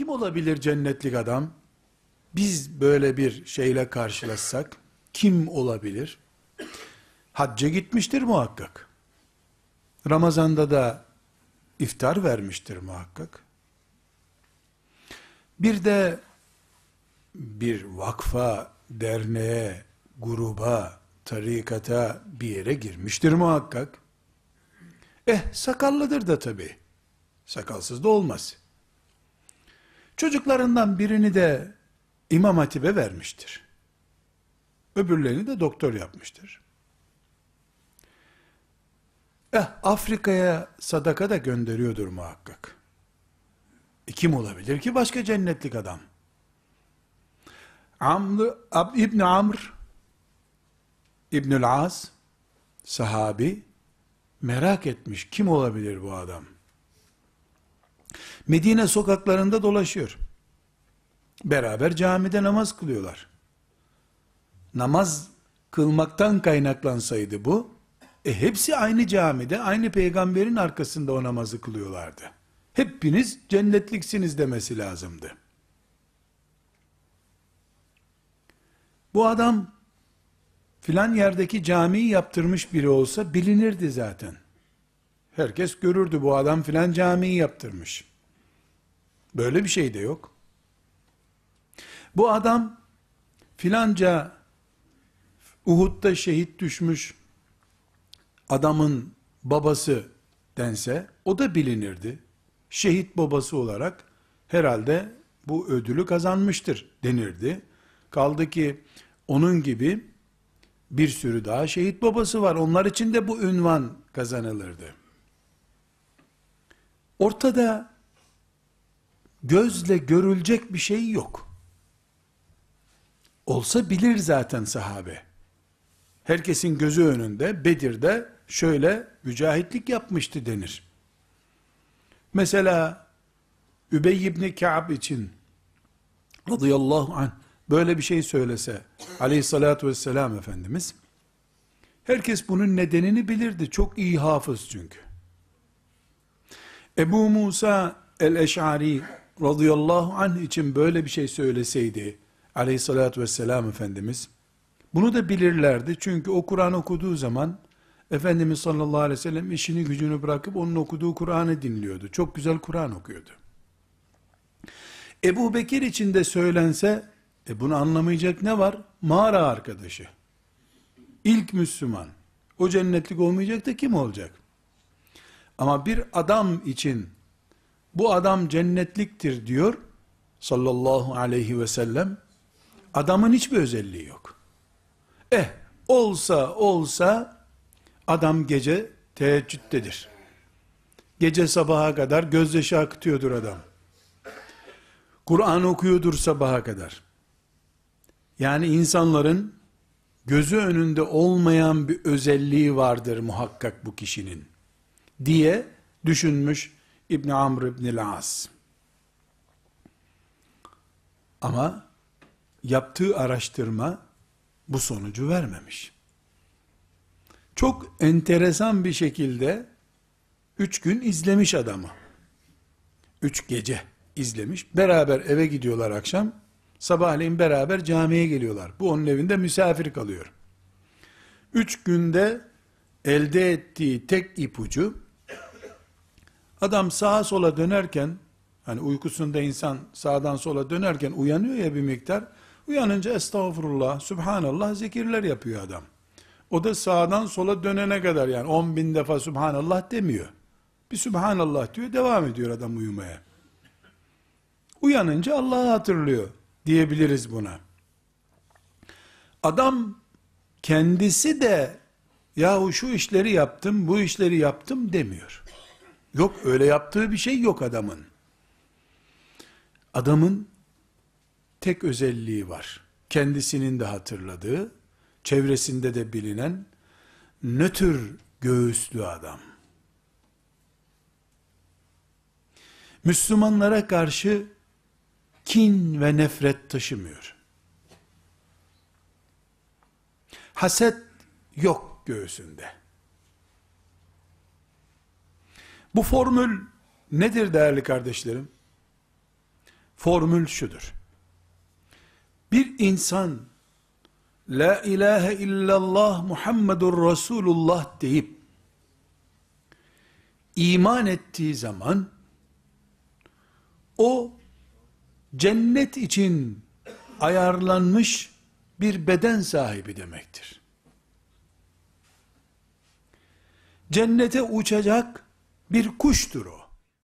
Kim olabilir cennetlik adam? Biz böyle bir şeyle karşılaşsak kim olabilir? Hacca gitmiştir muhakkak. Ramazanda da iftar vermiştir muhakkak. Bir de bir vakfa, derneğe, gruba, tarikata bir yere girmiştir muhakkak. Eh sakallıdır da tabi. Sakalsız da olmaz. Çocuklarından birini de İmam Hatip'e vermiştir. Öbürlerini de doktor yapmıştır. Eh Afrika'ya sadaka da gönderiyordur muhakkak. E kim olabilir ki başka cennetlik adam? Amr, Ab, İbn Amr İbnül Az sahabi merak etmiş kim olabilir bu adam? Medine sokaklarında dolaşıyor. Beraber camide namaz kılıyorlar. Namaz kılmaktan kaynaklansaydı bu, e hepsi aynı camide, aynı peygamberin arkasında o namazı kılıyorlardı. Hepiniz cennetliksiniz demesi lazımdı. Bu adam filan yerdeki camiyi yaptırmış biri olsa bilinirdi zaten. Herkes görürdü bu adam filan camiyi yaptırmış. Böyle bir şey de yok. Bu adam filanca Uhud'da şehit düşmüş adamın babası dense o da bilinirdi. Şehit babası olarak herhalde bu ödülü kazanmıştır denirdi. Kaldı ki onun gibi bir sürü daha şehit babası var. Onlar için de bu ünvan kazanılırdı. Ortada gözle görülecek bir şey yok. Olsa bilir zaten sahabe. Herkesin gözü önünde Bedir'de şöyle mücahitlik yapmıştı denir. Mesela Übey ibn Ka'b için radıyallahu anh böyle bir şey söylese aleyhissalatü vesselam Efendimiz herkes bunun nedenini bilirdi. Çok iyi hafız çünkü. Ebu Musa el-Eş'ari radıyallahu anh için böyle bir şey söyleseydi aleyhissalatü vesselam Efendimiz, bunu da bilirlerdi. Çünkü o Kur'an okuduğu zaman Efendimiz sallallahu aleyhi ve sellem işini gücünü bırakıp onun okuduğu Kur'an'ı dinliyordu. Çok güzel Kur'an okuyordu. Ebu Bekir için de söylense, e bunu anlamayacak ne var? Mağara arkadaşı. İlk Müslüman. O cennetlik olmayacak da kim olacak? Ama bir adam için bu adam cennetliktir diyor sallallahu aleyhi ve sellem. Adamın hiçbir özelliği yok. Eh olsa olsa adam gece teheccüddedir. Gece sabaha kadar gözyaşı akıtıyordur adam. Kur'an okuyordur sabaha kadar. Yani insanların gözü önünde olmayan bir özelliği vardır muhakkak bu kişinin diye düşünmüş İbn Amr İbn As. Ama yaptığı araştırma bu sonucu vermemiş. Çok enteresan bir şekilde üç gün izlemiş adamı. Üç gece izlemiş. Beraber eve gidiyorlar akşam. Sabahleyin beraber camiye geliyorlar. Bu onun evinde misafir kalıyor. Üç günde elde ettiği tek ipucu Adam sağa sola dönerken, hani uykusunda insan sağdan sola dönerken uyanıyor ya bir miktar, uyanınca estağfurullah, subhanallah zikirler yapıyor adam. O da sağdan sola dönene kadar yani 10 bin defa subhanallah demiyor. Bir subhanallah diyor, devam ediyor adam uyumaya. Uyanınca Allah'ı hatırlıyor diyebiliriz buna. Adam kendisi de yahu şu işleri yaptım, bu işleri yaptım demiyor. Yok öyle yaptığı bir şey yok adamın. Adamın tek özelliği var. Kendisinin de hatırladığı, çevresinde de bilinen nötr göğüslü adam. Müslümanlara karşı kin ve nefret taşımıyor. Haset yok göğsünde. Bu formül nedir değerli kardeşlerim? Formül şudur. Bir insan La ilahe illallah Muhammedur Resulullah deyip iman ettiği zaman o cennet için ayarlanmış bir beden sahibi demektir. Cennete uçacak bir kuştur o.